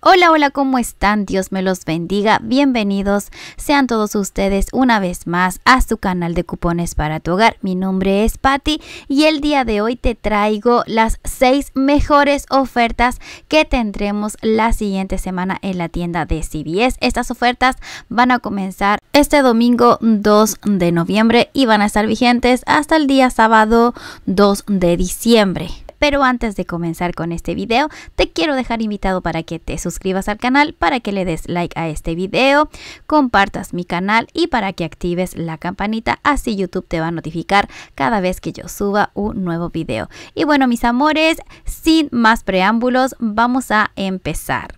Hola, hola, ¿cómo están? Dios me los bendiga. Bienvenidos sean todos ustedes una vez más a su canal de cupones para tu hogar. Mi nombre es Patti y el día de hoy te traigo las seis mejores ofertas que tendremos la siguiente semana en la tienda de CBS. Estas ofertas van a comenzar este domingo 2 de noviembre y van a estar vigentes hasta el día sábado 2 de diciembre. Pero antes de comenzar con este video, te quiero dejar invitado para que te suscribas al canal, para que le des like a este video, compartas mi canal y para que actives la campanita, así YouTube te va a notificar cada vez que yo suba un nuevo video. Y bueno, mis amores, sin más preámbulos, vamos a empezar.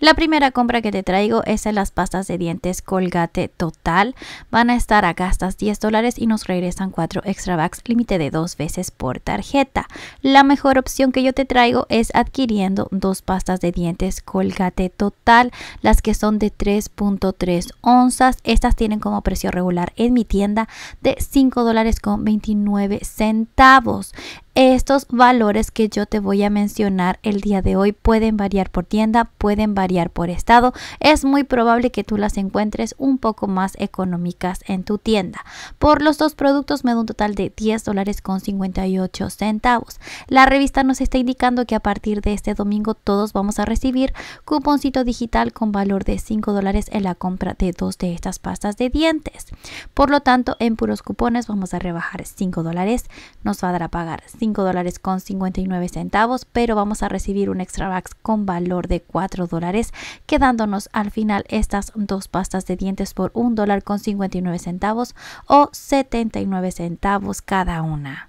La primera compra que te traigo es en las pastas de dientes Colgate Total. Van a estar a gastas 10 dólares y nos regresan 4 extra bucks, límite de dos veces por tarjeta. La mejor opción que yo te traigo es adquiriendo dos pastas de dientes Colgate Total, las que son de 3.3 onzas. Estas tienen como precio regular en mi tienda de 5 dólares con 29 centavos. Estos valores que yo te voy a mencionar el día de hoy pueden variar por tienda, pueden variar por estado, es muy probable que tú las encuentres un poco más económicas en tu tienda. Por los dos productos me da un total de 10 dólares con 58 centavos. La revista nos está indicando que a partir de este domingo todos vamos a recibir cuponcito digital con valor de 5 dólares en la compra de dos de estas pastas de dientes. Por lo tanto, en puros cupones vamos a rebajar 5 dólares. Nos va a dar a pagar 5 dólares con 59 centavos, pero vamos a recibir un extra bucks con valor de 4 dólares quedándonos al final estas dos pastas de dientes por un dólar con 59 centavos o 79 centavos cada una.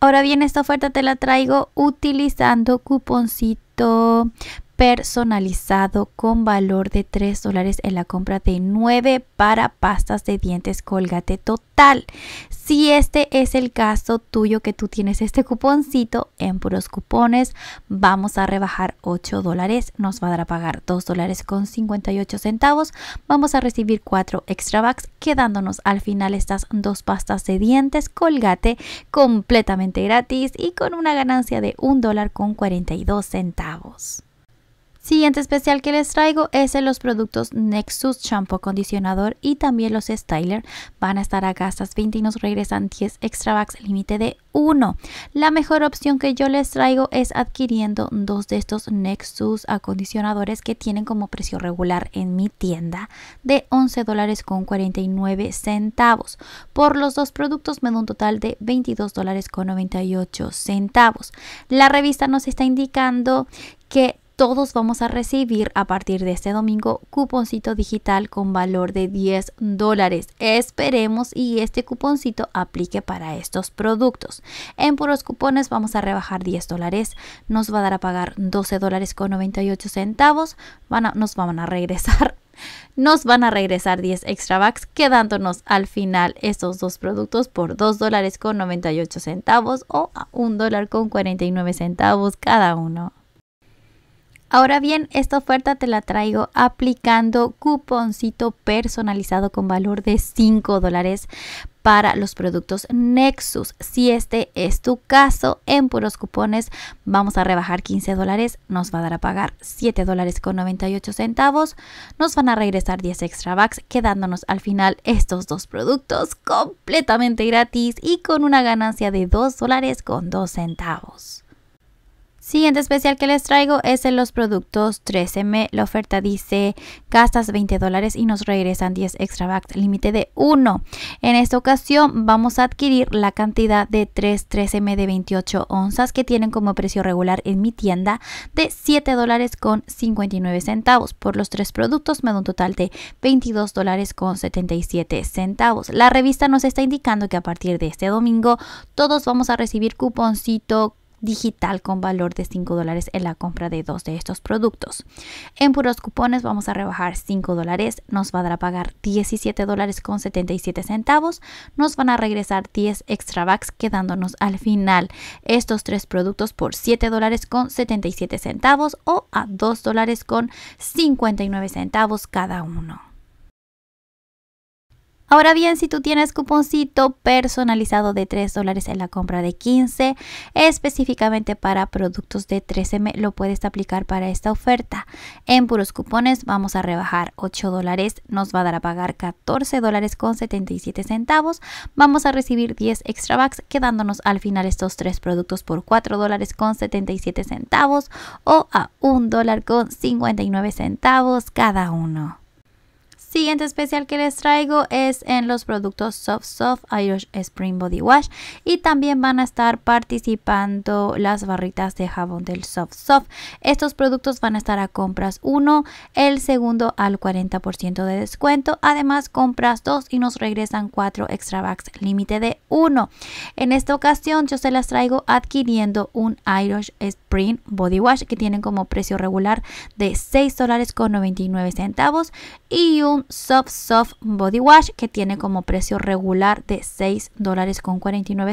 Ahora bien, esta oferta te la traigo utilizando cuponcito personalizado con valor de 3 dólares en la compra de 9 para pastas de dientes colgate total. Si este es el caso tuyo que tú tienes este cuponcito en puros cupones, vamos a rebajar 8 dólares, nos va a dar a pagar 2 dólares con 58 centavos, vamos a recibir 4 extra bucks quedándonos al final estas dos pastas de dientes colgate completamente gratis y con una ganancia de 1 dólar con 42 centavos. Siguiente especial que les traigo es en los productos Nexus Shampoo Acondicionador y también los Styler. Van a estar a gastas 20 y nos regresan 10 extra bucks, límite de 1. La mejor opción que yo les traigo es adquiriendo dos de estos Nexus acondicionadores que tienen como precio regular en mi tienda de 11 dólares con 49 centavos. Por los dos productos me da un total de $22.98. dólares centavos. La revista nos está indicando que todos vamos a recibir a partir de este domingo cuponcito digital con valor de 10 dólares. Esperemos y este cuponcito aplique para estos productos. En puros cupones vamos a rebajar 10 dólares. Nos va a dar a pagar 12 dólares con 98 centavos. nos van a regresar nos van a regresar 10 extra bucks quedándonos al final estos dos productos por 2 dólares con 98 centavos o a 1 dólar con 49 centavos cada uno. Ahora bien, esta oferta te la traigo aplicando cuponcito personalizado con valor de 5 dólares para los productos Nexus. Si este es tu caso, en puros cupones vamos a rebajar 15 dólares, nos va a dar a pagar 7 dólares con 98 centavos, nos van a regresar 10 extra bucks, quedándonos al final estos dos productos completamente gratis y con una ganancia de 2 dólares con 2 centavos. Siguiente especial que les traigo es en los productos 13M. La oferta dice gastas 20 dólares y nos regresan 10 extra bucks, límite de 1. En esta ocasión vamos a adquirir la cantidad de 3 3 m de 28 onzas que tienen como precio regular en mi tienda de 7 dólares con 59 centavos. Por los tres productos me da un total de 22 dólares con 77 centavos. La revista nos está indicando que a partir de este domingo todos vamos a recibir cuponcito digital con valor de 5 dólares en la compra de dos de estos productos. En puros cupones vamos a rebajar 5 dólares, nos va a pagar 17 dólares con 77 centavos, nos van a regresar 10 extra bucks quedándonos al final estos tres productos por 7 dólares con 77 centavos o a 2 dólares con 59 centavos cada uno. Ahora bien, si tú tienes cuponcito personalizado de 3 dólares en la compra de 15, específicamente para productos de 13M, lo puedes aplicar para esta oferta. En puros cupones vamos a rebajar 8 dólares, nos va a dar a pagar 14 dólares con 77 centavos. Vamos a recibir 10 extra bucks, quedándonos al final estos tres productos por 4 dólares con 77 centavos o a 1 dólar con 59 centavos cada uno. Siguiente especial que les traigo es en los productos Soft Soft Irish Spring Body Wash y también van a estar participando las barritas de jabón del Soft Soft. Estos productos van a estar a compras 1, el segundo al 40% de descuento. Además compras 2 y nos regresan 4 extra bags límite de 1. En esta ocasión yo se las traigo adquiriendo un Irish Spring Body Wash que tienen como precio regular de $6.99. dólares con centavos y un Soft Soft Body Wash que tiene como precio regular de $6.49. dólares con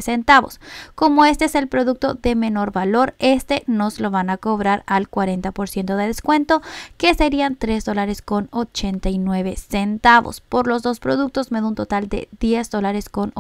centavos. Como este es el producto de menor valor, este nos lo van a cobrar al 40% de descuento que serían $3.89. dólares con centavos. Por los dos productos me da un total de 10 dólares con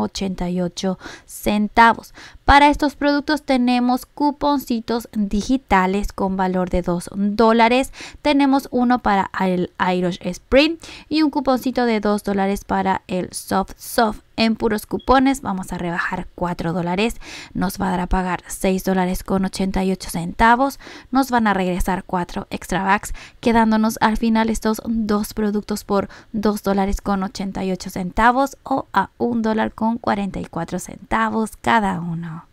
centavos. Para estos productos tenemos cuponcitos de digitales con valor de 2 dólares. Tenemos uno para el Irish Sprint y un cuponcito de 2 dólares para el Soft Soft. En puros cupones vamos a rebajar 4 dólares, nos va a dar a pagar 6 dólares con 88 centavos, nos van a regresar 4 extra bags quedándonos al final estos dos productos por 2 dólares con 88 centavos o a 1 dólar con 44 centavos cada uno.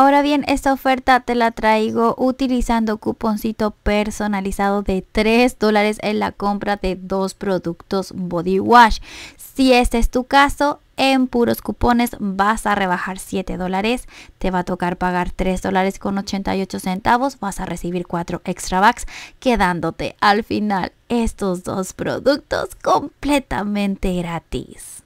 Ahora bien, esta oferta te la traigo utilizando cuponcito personalizado de 3 dólares en la compra de dos productos body wash. Si este es tu caso, en puros cupones vas a rebajar 7 dólares, te va a tocar pagar 3 dólares con 88 centavos, vas a recibir 4 extra bucks, quedándote al final estos dos productos completamente gratis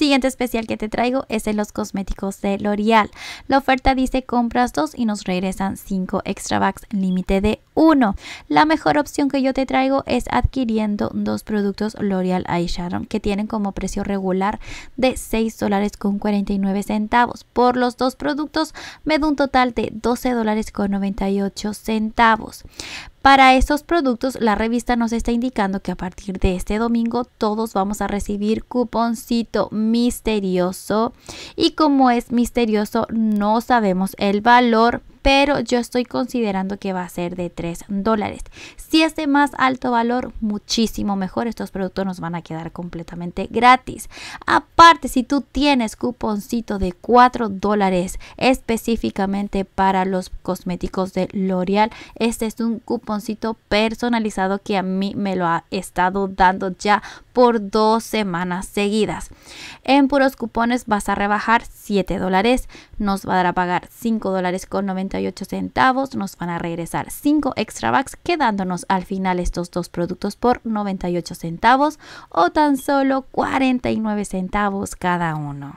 siguiente especial que te traigo es en los cosméticos de L'Oreal. La oferta dice compras dos y nos regresan 5 extra bags límite de uno. La mejor opción que yo te traigo es adquiriendo dos productos L'Oreal Eyeshadow que tienen como precio regular de $6.49. dólares con centavos. Por los dos productos me da un total de 12 dólares con 98 centavos. Para estos productos, la revista nos está indicando que a partir de este domingo todos vamos a recibir cuponcito misterioso. Y como es misterioso, no sabemos el valor, pero yo estoy considerando que va a ser de 3 dólares. Si es de más alto valor, muchísimo mejor. Estos productos nos van a quedar completamente gratis. Aparte, si tú tienes cuponcito de 4 dólares específicamente para los cosméticos de L'Oreal, este es un cuponcito personalizado que a mí me lo ha estado dando ya por dos semanas seguidas. En puros cupones vas a rebajar 7 dólares, nos va a dar a pagar 5 dólares con 90 98 centavos. Nos van a regresar 5 extra bucks, quedándonos al final estos dos productos por 98 centavos o tan solo 49 centavos cada uno.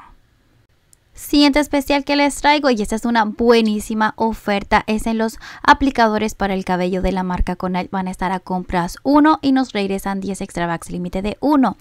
Siguiente especial que les traigo y esta es una buenísima oferta es en los aplicadores para el cabello de la marca Conal van a estar a compras 1 y nos regresan 10 extra bucks límite de 1.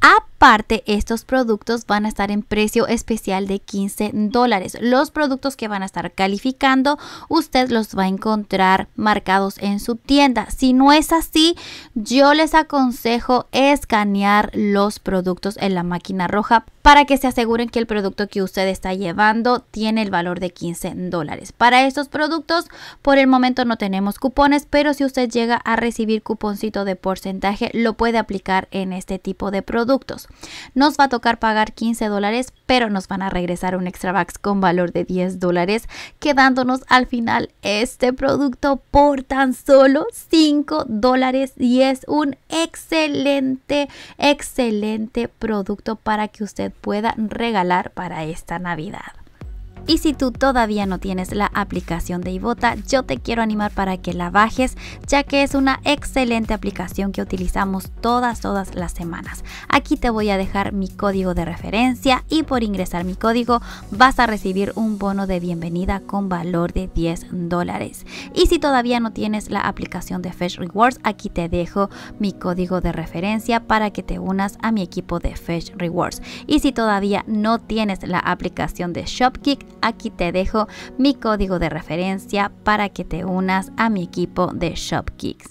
Aparte estos productos van a estar en precio especial de 15 dólares. Los productos que van a estar calificando usted los va a encontrar marcados en su tienda. Si no es así yo les aconsejo escanear los productos en la máquina roja para que se aseguren que el producto que ustedes está llevando tiene el valor de 15 dólares. Para estos productos por el momento no tenemos cupones, pero si usted llega a recibir cuponcito de porcentaje lo puede aplicar en este tipo de productos. Nos va a tocar pagar 15 dólares, pero nos van a regresar un extra bucks con valor de 10 dólares, quedándonos al final este producto por tan solo 5 dólares y es un excelente, excelente producto para que usted pueda regalar para esta Navidad. Y si tú todavía no tienes la aplicación de Ibota, yo te quiero animar para que la bajes, ya que es una excelente aplicación que utilizamos todas, todas las semanas. Aquí te voy a dejar mi código de referencia y por ingresar mi código vas a recibir un bono de bienvenida con valor de 10 dólares. Y si todavía no tienes la aplicación de Fetch Rewards, aquí te dejo mi código de referencia para que te unas a mi equipo de Fetch Rewards. Y si todavía no tienes la aplicación de Shopkick, Aquí te dejo mi código de referencia para que te unas a mi equipo de ShopKicks.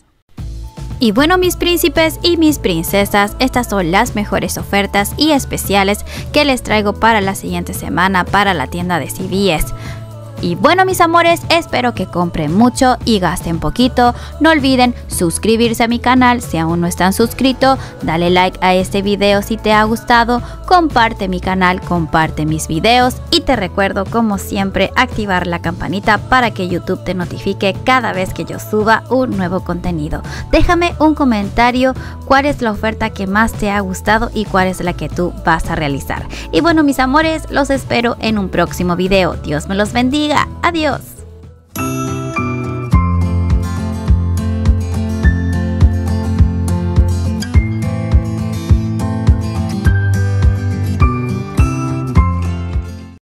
Y bueno mis príncipes y mis princesas, estas son las mejores ofertas y especiales que les traigo para la siguiente semana para la tienda de CBS. Y bueno mis amores, espero que compren mucho y gasten poquito. No olviden suscribirse a mi canal si aún no están suscritos, dale like a este video si te ha gustado, comparte mi canal, comparte mis videos y te recuerdo como siempre activar la campanita para que YouTube te notifique cada vez que yo suba un nuevo contenido. Déjame un comentario cuál es la oferta que más te ha gustado y cuál es la que tú vas a realizar. Y bueno mis amores, los espero en un próximo video. Dios me los bendiga Adiós.